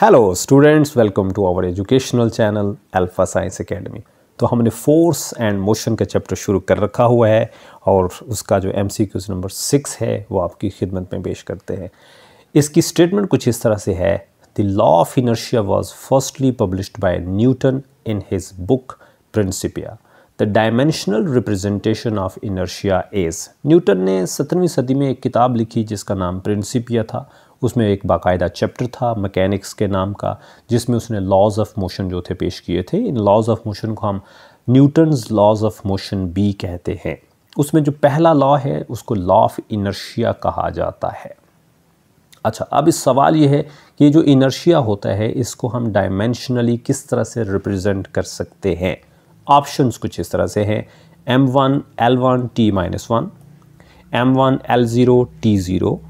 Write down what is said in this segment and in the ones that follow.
Hello students welcome to our educational channel alpha science academy तो हमने force and motion का chapter शुरू कर रखा हुआ है और उसका जो M C Qs number six है वो आपकी खिदमत में पेश करते हैं इसकी स्टेटमेंट कुछ इस तरह से है the law of inertia was firstly published by Newton in his book Principia the dimensional representation of inertia is Newton ने सत्रहवीं सदी में एक किताब लिखी जिसका नाम प्रिंसिपिया था उसमें एक बाकायदा चैप्टर था मैकेनिक्स के नाम का जिसमें उसने लॉज ऑफ मोशन जो थे पेश किए थे इन लॉज ऑफ मोशन को हम न्यूटन्स लॉज ऑफ मोशन बी कहते हैं उसमें जो पहला लॉ है उसको लॉ ऑफ इनर्शिया कहा जाता है अच्छा अब इस सवाल ये है कि जो इनर्शिया होता है इसको हम डायमेंशनली किस तरह से रिप्रेजेंट कर सकते हैं ऑप्शंस कुछ इस तरह से हैं M one L one T minus one M one L zero T zero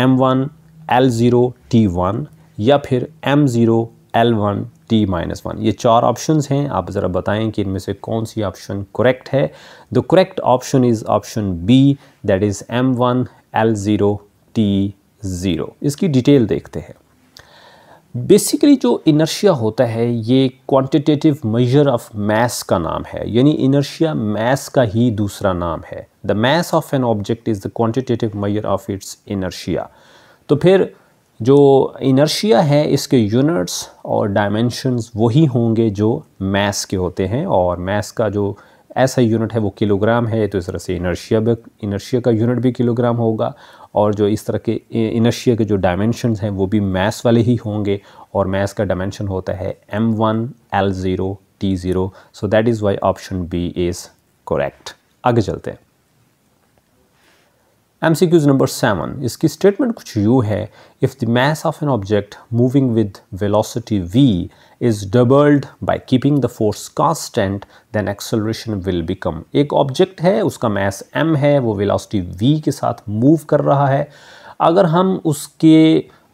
M one L zero T one या फिर M zero L one T minus one ये चार ऑप्शंस हैं आप ज़रा बताएं कि इनमें से कौन सी ऑप्शन करेक्ट है the correct option is option B that is M one L zero T zero इसकी डिटेल देखते हैं बेसिकली जो इनर्शिया होता है ये क्वांटिटेटिव मेजर ऑफ मास का नाम है यानी इनर्शिया मास का ही दूसरा नाम है the mass of an object is the quantitative measure of its inertia तो फिर जो इनर्शिया है इसके यूनिट्स और डायमेंशंस वही होंगे जो मैस के होते हैं और मैस का जो ऐसा यूनिट है वो किलोग्राम है तो इस तरह से इनर्शिया भी इनर्शिया का यूनिट भी किलोग्राम होगा और जो इस तरह के इनर्शिया के जो डायमेंशन हैं वो भी मैस वाले ही होंगे और मैस का डायमेंशन होता है M one L zero T zero so that is why option B is correct आगे चलते हैं M C Qs number seven इसकी स्टेटमेंट कुछ यू है if the mass of an object moving with velocity V is doubled by keeping the force constant then acceleration will become एक object है उसका मैस एम है वो वेलोसिटी वी के साथ मूव कर रहा है अगर हम उसके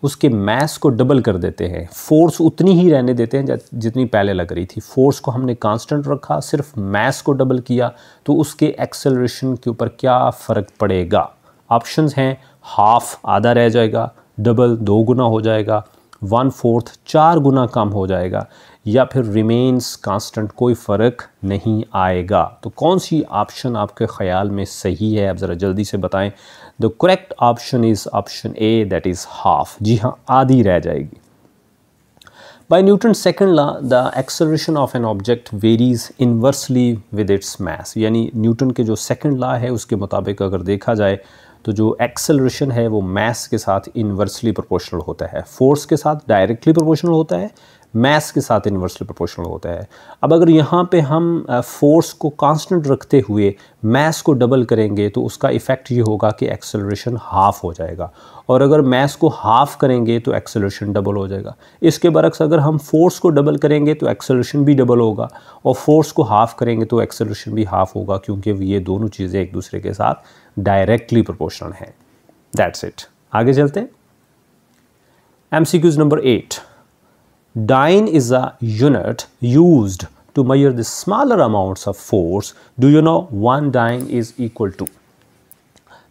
उसके मैस को डबल कर देते हैं फोर्स उतनी ही रहने देते हैं जितनी पहले लग रही थी फोर्स को हमने कांस्टेंट रखा सिर्फ मैस को डबल किया तो उसके एक्सेलरेशन के ऊपर क्या फ़र्क पड़ेगा ऑप्शंस हैं हाफ आधा रह जाएगा डबल दो गुना हो जाएगा वन फोर्थ चार गुना कम हो जाएगा या फिर रिमेन्स कांस्टेंट कोई फ़र्क नहीं आएगा तो कौन सी ऑप्शन आपके ख्याल में सही है आप ज़रा जल्दी से बताएं the correct option is option A that is half जी हाँ आधी रह जाएगी By Newton's second law, the acceleration of an object varies inversely with its mass. यानी न्यूटन के जो second law है उसके मुताबिक अगर देखा जाए तो जो एक्सेलरेशन है वो मास के साथ इन्वर्सली प्रोपोर्शनल होता है फोर्स के साथ डायरेक्टली प्रोपोर्शनल होता है मैस के साथ इन्वर्सली प्रोपोर्शनल होता है अब अगर यहाँ पे हम फोर्स को कांस्टेंट रखते हुए मैस को डबल करेंगे तो उसका इफ़ेक्ट ये होगा कि एक्सेलरेशन हाफ़ हो जाएगा और अगर मैस को हाफ़ करेंगे तो एक्सेलरेशन डबल हो जाएगा इसके बरक्स अगर हम फोर्स को डबल करेंगे तो एक्सेलरेशन भी डबल होगा और फोर्स को हाफ़ करेंगे तो एक्सेलरेशन भी हाफ़ होगा क्योंकि ये दोनों चीज़ें एक दूसरे के साथ डायरेक्टली प्रोपोर्शनल हैं दैट्स इट आगे चलते हैं M C Qs number eight Dyne is a unit used to measure the smaller amounts of force. Do you know one dyne is equal to?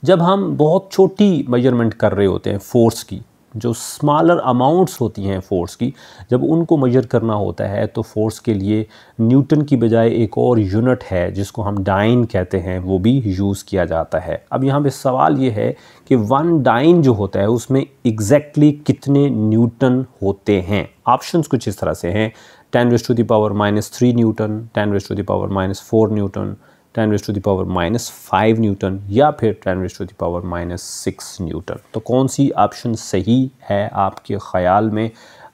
जब हम बहुत छोटी मेजरमेंट कर रहे होते हैं फोर्स की जो स्मॉलर अमाउंट्स होती हैं फ़ोर्स की जब उनको मेजर करना होता है तो फ़ोर्स के लिए न्यूटन की बजाय एक और यूनिट है जिसको हम डाइन कहते हैं वो भी यूज़ किया जाता है अब यहाँ पे सवाल ये है कि वन डाइन जो होता है उसमें एग्जैक्टली exactly कितने न्यूटन होते हैं ऑप्शंस कुछ इस तरह से हैं ten raised to the power minus three Newton ten raised to the power minus four Newton ten raise to the power minus five Newton या फिर ten raise to the power minus six Newton तो कौन सी ऑप्शन सही है आपके ख्याल में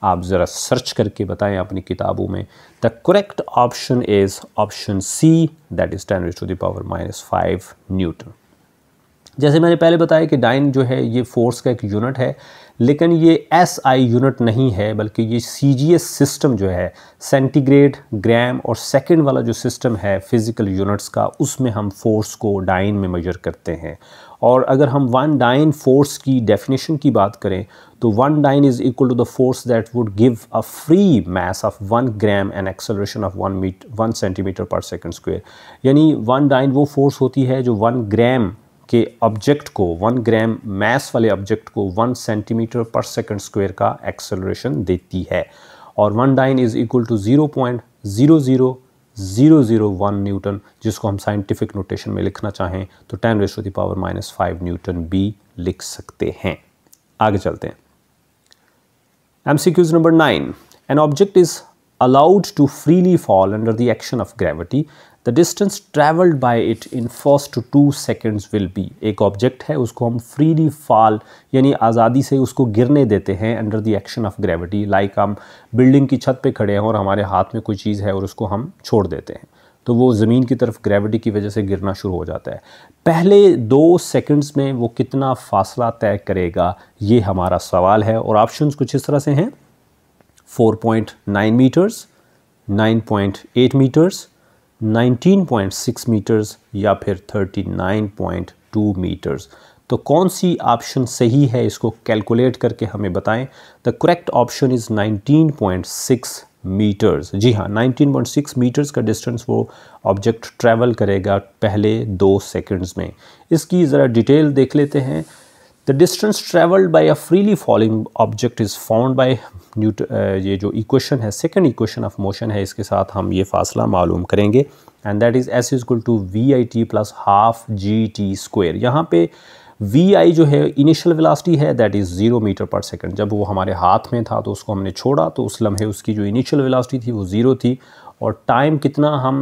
आप ज़रा सर्च करके बताएं अपनी किताबों में the correct option is option C that is ten raise to the power minus five Newton जैसे मैंने पहले बताया कि डाइन जो है ये फोर्स का एक यूनिट है लेकिन ये एस आई यूनिट नहीं है बल्कि ये सी जी एस सिस्टम जो है सेंटीग्रेड ग्राम और सेकंड वाला जो सिस्टम है फिज़िकल यूनिट्स का उसमें हम फोर्स को डाइन में मेजर करते हैं और अगर हम वन डाइन फोर्स की डेफिनेशन की बात करें तो one dyne is equal to the force that would give a free mass of one gram and acceleration of one metre one centimetre per second square यानी वन डाइन वो force होती है जो वन ग्राम के object को one gram mass वाले object को one centimetre per second square का एक्सेलरेशन देती है और one dine is equal to zero point zero zero zero zero one Newton जिसको हम साइंटिफिक नोटेशन में लिखना चाहें तो ten raise to power minus five Newton भी लिख सकते हैं आगे चलते हैं M Qs number nine an object is allowed to freely fall under the action of gravity the distance travelled by it in first two seconds will be एक object है उसको हम फ्रीली फॉल यानी आज़ादी से उसको गिरने देते हैं under the action of gravity like हम बिल्डिंग की छत पे खड़े हैं और हमारे हाथ में कोई चीज़ है और उसको हम छोड़ देते हैं तो वो ज़मीन की तरफ ग्रेविटी की वजह से गिरना शुरू हो जाता है पहले दो सेकंड्स में वो कितना फासला तय करेगा ये हमारा सवाल है और ऑप्शंस कुछ इस तरह से हैं 4.9 मीटर्स 9.8 मीटर्स 19.6 मीटर्स या फिर 39.2 मीटर्स तो कौन सी ऑप्शन सही है इसको कैलकुलेट करके हमें बताएं the correct option is 19.6 metres जी हाँ 19.6 मीटर्स का डिस्टेंस वो ऑब्जेक्ट ट्रैवल करेगा पहले दो सेकंड्स में इसकी ज़रा डिटेल देख लेते हैं the distance travelled by a freely falling object is found by Newton ये जो इक्वेशन है सेकेंड इक्वेशन ऑफ मोशन है इसके साथ हम ये फासला मालूम करेंगे and that is S equal to V I T plus half G T square यहाँ पे वी आई जो है इनिशियल वेलासिटी है that is zero metre per second जब वो हमारे हाथ में था तो उसको हमने छोड़ा तो उस लम्हे उसकी जो इनिशियल विलासिटी थी वो ज़ीरो थी और टाइम कितना हम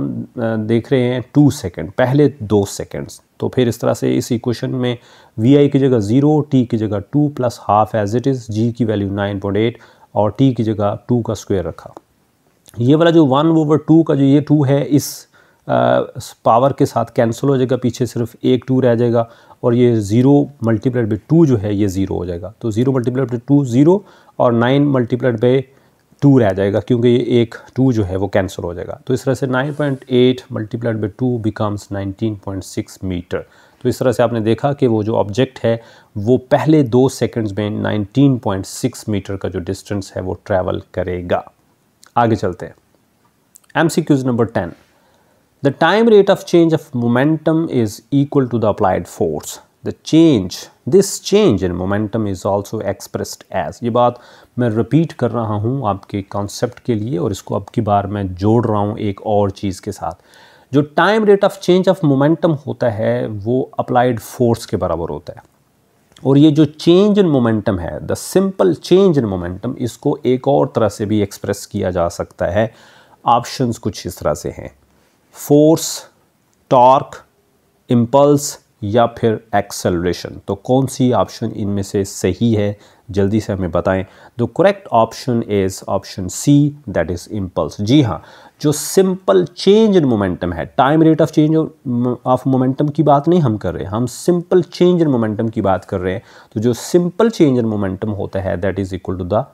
देख रहे हैं टू सेकेंड पहले दो सेकेंड्स तो फिर इस तरह से इस इक्वेशन में वी आई की जगह ज़ीरो टी की जगह two plus half as it is G की वैल्यू नाइन पॉइंट एट और टी की जगह टू का स्क्वायर रखा ये वाला जो वन ओवर टू का जो ये टू है इस आ, पावर के साथ कैंसिल हो जाएगा पीछे सिर्फ एक टू रह जाएगा और ये ज़ीरो मल्टीप्लाइड बाई टू जो है ये ज़ीरो हो जाएगा तो zero multiplied by two zero और नाइन मल्टीप्लाइड बाई टू रह जाएगा क्योंकि ये एक टू जो है वो कैंसिल हो जाएगा तो इस तरह से 9.8 point eight multiplied by two becomes nineteen metre तो इस तरह से आपने देखा कि वो जो ऑब्जेक्ट है वो पहले दो सेकंड्स में 19.6 मीटर का जो डिस्टेंस है वो ट्रैवल करेगा आगे चलते हैं M C Qs number ten the time rate of change of momentum is equal to the applied force the change this change in momentum is also expressed as ये बात मैं रिपीट कर रहा हूँ आपके कॉन्सेप्ट के लिए और इसको अब की बार मैं जोड़ रहा हूँ एक और चीज़ के साथ जो time rate of change of momentum होता है वो अप्लाइड फोर्स के बराबर होता है और ये जो चेंज इन मोमेंटम है the simple change in momentum इसको एक और तरह से भी एक्सप्रेस किया जा सकता है ऑप्शंस कुछ इस तरह से हैं फोर्स टॉर्क इम्पल्स या फिर एक्सेलरेशन तो कौन सी ऑप्शन इनमें से सही है जल्दी से हमें बताएं the correct option is option C that is impulse जी हाँ जो सिंपल चेंज इन मोमेंटम है time rate of change of momentum की बात नहीं हम कर रहे हैं हम सिंपल चेंज इन मोमेंटम की बात कर रहे हैं तो जो सिंपल चेंज इन मोमेंटम होता है that is equal to the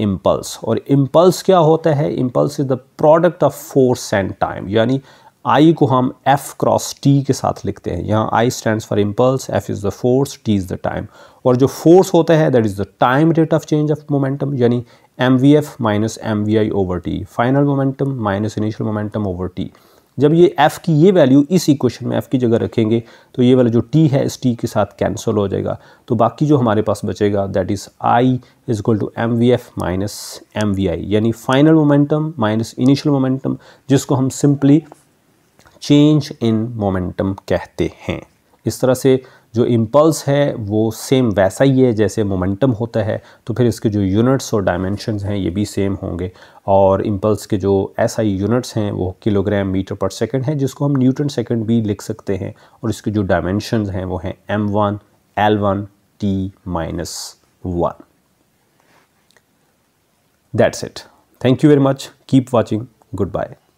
impulse और इम्पल्स क्या होता है impulse is the product of force and time यानी आई को हम एफ क्रॉस टी के साथ लिखते हैं यहाँ I stand for impulse F is the force T is the time और जो फोर्स होता है that is the time rate of change of momentum यानी M V F minus M V I over T final momentum minus initial momentum over T जब ये F की ये value इस इक्वेशन में एफ़ की जगह रखेंगे तो ये वाला जो टी है इस टी के साथ कैंसिल हो जाएगा तो बाकी जो हमारे पास बचेगा that is I is equal to M V F minus M V I यानी final momentum minus initial momentum जिसको हम सिंपली चेंज इन मोमेंटम कहते हैं इस तरह से जो इम्पल्स है वो सेम वैसा ही है जैसे मोमेंटम होता है तो फिर इसके जो यूनिट्स और डायमेंशन हैं ये भी सेम होंगे और इम्पल्स के जो एस आई यूनिट्स हैं वो किलोग्राम मीटर पर सेकंड है जिसको हम न्यूटन सेकंड भी लिख सकते हैं और इसके जो डायमेंशन हैं वो हैं M one L one T minus one that's it thank you very much keep watching good bye